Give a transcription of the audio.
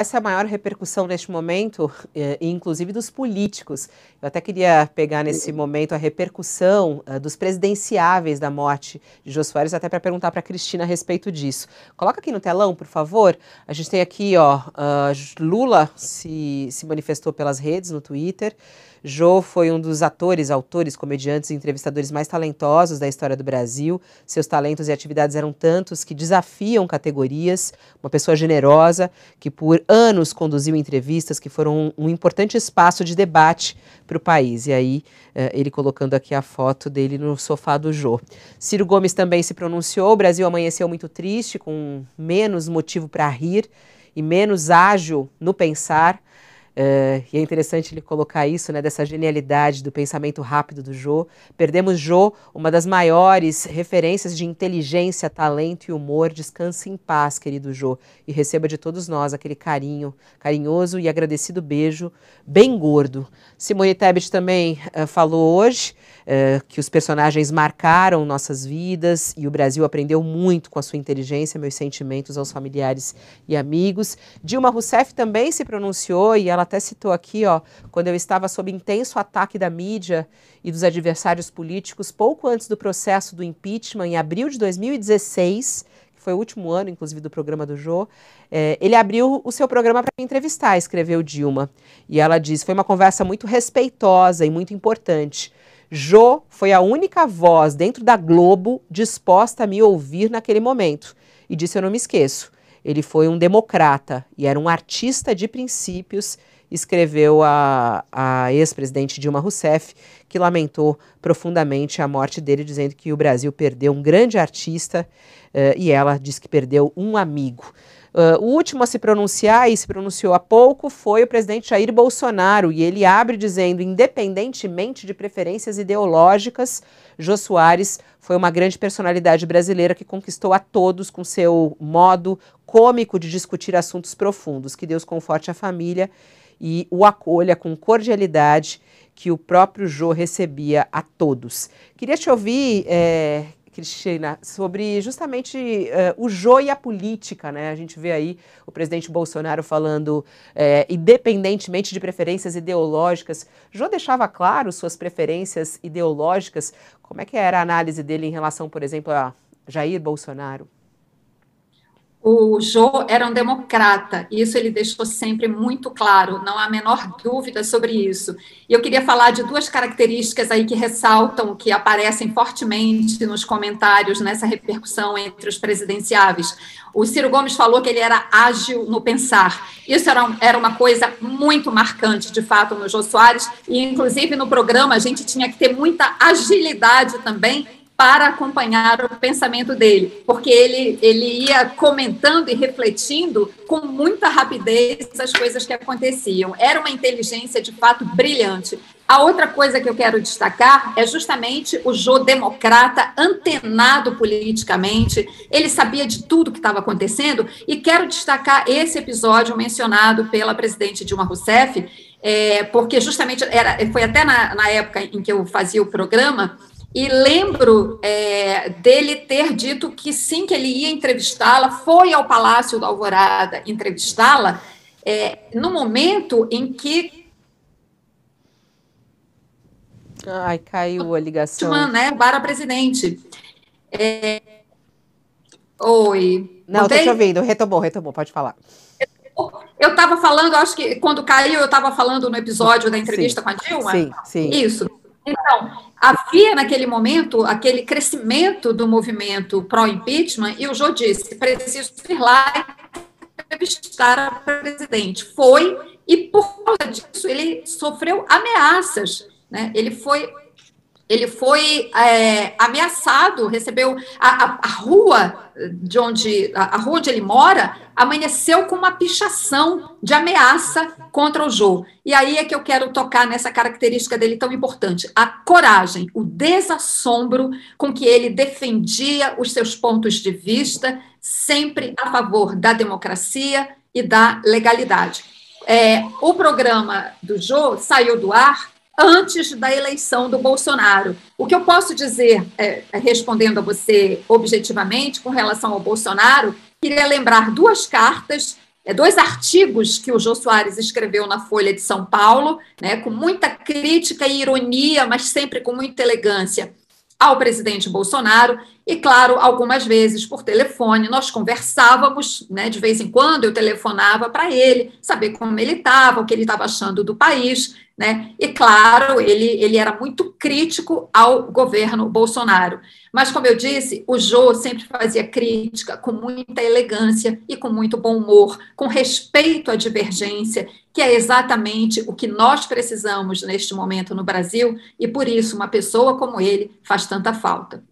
essa é a maior repercussão neste momento, eh, inclusive dos políticos. Eu até queria pegar nesse momento a repercussão eh, dos presidenciáveis da morte de Jô Soares, até para perguntar para a Cristina a respeito disso. Coloca aqui no telão, por favor. A gente tem aqui, ó, ah, Lula se, se manifestou pelas redes, no Twitter. Jô foi um dos atores, autores, comediantes e entrevistadores mais talentosos da história do Brasil. Seus talentos e atividades eram tantos que desafiam categorias. Uma pessoa generosa que por anos conduziu entrevistas que foram um, importante espaço de debate para o país. E aí eh, ele colocando aqui a foto dele no sofá do Jô. Ciro Gomes também se pronunciou. O Brasil amanheceu muito triste, com menos motivo para rir e menos ágil no pensar. Uh, e é interessante ele colocar isso, né, dessa genialidade do pensamento rápido do Jô. Perdemos Jô, uma das maiores referências de inteligência, talento e humor. Descanse em paz, querido Jô, e receba de todos nós aquele carinho, carinhoso e agradecido beijo, bem gordo. Simone Tebet também uh, falou hoje uh, que os personagens marcaram nossas vidas e o Brasil aprendeu muito com a sua inteligência, meus sentimentos aos familiares e amigos. Dilma Rousseff também se pronunciou e ela até citou aqui, ó, quando eu estava sob intenso ataque da mídia e dos adversários políticos, pouco antes do processo do impeachment, em abril de 2016, que foi o último ano, inclusive, do programa do Jô, é, ele abriu o seu programa para me entrevistar, escreveu Dilma. E ela diz: foi uma conversa muito respeitosa e muito importante. Jô foi a única voz dentro da Globo disposta a me ouvir naquele momento. E disso eu não me esqueço. Ele foi um democrata e era um artista de princípios escreveu a, a ex-presidente Dilma Rousseff, que lamentou profundamente a morte dele, dizendo que o Brasil perdeu um grande artista uh, e ela disse que perdeu um amigo. Uh, o último a se pronunciar, e se pronunciou há pouco, foi o presidente Jair Bolsonaro, e ele abre dizendo: independentemente de preferências ideológicas, Jô Soares foi uma grande personalidade brasileira que conquistou a todos com seu modo cômico de discutir assuntos profundos. Que Deus conforte a família e o acolha com cordialidade que o próprio Jô recebia a todos. Queria te ouvir, é, Cristina, sobre justamente é, o Jô e a política, né? A gente vê aí o presidente Bolsonaro falando, é, independentemente de preferências ideológicas, Jô deixava claro suas preferências ideológicas. Como é que era a análise dele em relação, por exemplo, a Jair Bolsonaro? O Jô era um democrata, e isso ele deixou sempre muito claro, não há a menor dúvida sobre isso. E eu queria falar de duas características aí que ressaltam, que aparecem fortemente nos comentários nessa repercussão entre os presidenciáveis. O Ciro Gomes falou que ele era ágil no pensar. Isso era, era uma coisa muito marcante, de fato, no Jô Soares, e inclusive no programa a gente tinha que ter muita agilidade também para acompanhar o pensamento dele, porque ele, ele ia comentando e refletindo com muita rapidez as coisas que aconteciam. Era uma inteligência de fato brilhante. A outra coisa que eu quero destacar é justamente o Jô democrata antenado politicamente. Ele sabia de tudo que estava acontecendo e quero destacar esse episódio mencionado pela presidente Dilma Rousseff, é, porque justamente era, foi até na, na época em que eu fazia o programa e lembro é, dele ter dito que sim, que ele ia entrevistá-la, foi ao Palácio da Alvorada entrevistá-la, é, no momento em que. Ai, caiu a ligação. Né, para presidente. É... Oi. Não, estou te ouvindo, retomou, retomou, pode falar. Eu estava falando, acho que quando caiu, eu estava falando no episódio da entrevista sim, com a Dilma. Sim, sim. Isso. Então, havia naquele momento aquele crescimento do movimento pró-impeachment e o Jô disse: preciso ir lá e entrevistar a presidente. Foi, e por causa disso ele sofreu ameaças. Né? Ele foi ele foi é, ameaçado, recebeu a, a, a, rua de onde a, a, rua onde ele mora amanheceu com uma pichação de ameaça contra o Jô. E aí é que eu quero tocar nessa característica dele tão importante, a coragem, o desassombro com que ele defendia os seus pontos de vista, sempre a favor da democracia e da legalidade. É, o programa do Jô saiu do ar antes da eleição do Bolsonaro. O que eu posso dizer, é, é, respondendo a você objetivamente, com relação ao Bolsonaro, queria lembrar duas cartas, é, dois artigos que o Jô Soares escreveu na Folha de São Paulo, né, com muita crítica e ironia, mas sempre com muita elegância ao presidente Bolsonaro e, claro, algumas vezes por telefone nós conversávamos, né, de vez em quando eu telefonava para ele, saber como ele estava, o que ele estava achando do país. Né? E claro, ele, ele era muito crítico ao governo Bolsonaro. Mas, como eu disse, o Jô sempre fazia crítica com muita elegância e com muito bom humor, com respeito à divergência, que é exatamente o que nós precisamos neste momento no Brasil, e por isso uma pessoa como ele faz tanta falta.